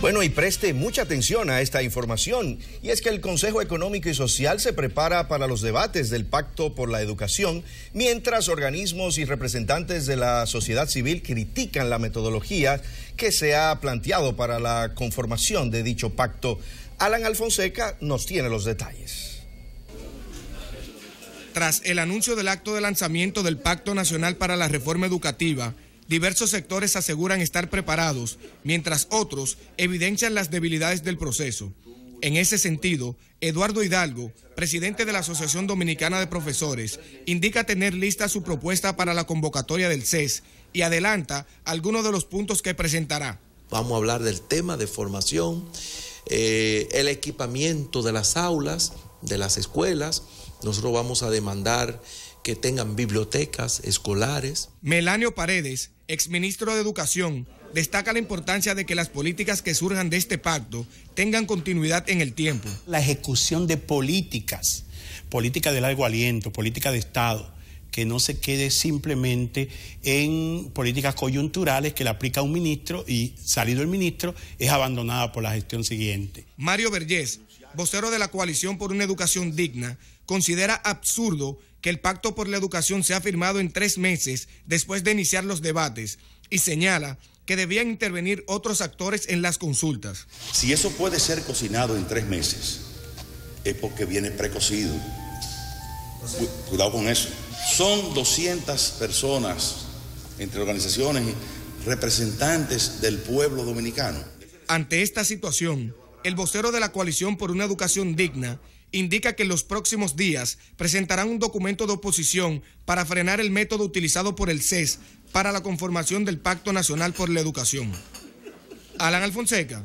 Bueno, y preste mucha atención a esta información, y es que el Consejo Económico y Social se prepara para los debates del Pacto por la Educación, mientras organismos y representantes de la sociedad civil critican la metodología que se ha planteado para la conformación de dicho pacto. Alan Alfonseca nos tiene los detalles. Tras el anuncio del acto de lanzamiento del Pacto Nacional para la Reforma Educativa, Diversos sectores aseguran estar preparados, mientras otros evidencian las debilidades del proceso. En ese sentido, Eduardo Hidalgo, presidente de la Asociación Dominicana de Profesores, indica tener lista su propuesta para la convocatoria del CES y adelanta algunos de los puntos que presentará. Vamos a hablar del tema de formación, eh, el equipamiento de las aulas, de las escuelas. Nosotros vamos a demandar que tengan bibliotecas escolares. Melanio Paredes, exministro de Educación, destaca la importancia de que las políticas que surjan de este pacto tengan continuidad en el tiempo. La ejecución de políticas, política de largo aliento, política de Estado, que no se quede simplemente en políticas coyunturales que le aplica un ministro y salido el ministro es abandonada por la gestión siguiente. Mario Vergés, vocero de la coalición por una educación digna, considera absurdo que el pacto por la educación sea firmado en tres meses después de iniciar los debates y señala que debían intervenir otros actores en las consultas. Si eso puede ser cocinado en tres meses, es porque viene precocido. Cuidado con eso. Son 200 personas, entre organizaciones y representantes del pueblo dominicano. Ante esta situación, el vocero de la coalición por una educación digna indica que en los próximos días presentarán un documento de oposición para frenar el método utilizado por el CES para la conformación del Pacto Nacional por la Educación. Alan Alfonseca,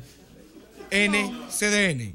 NCDN.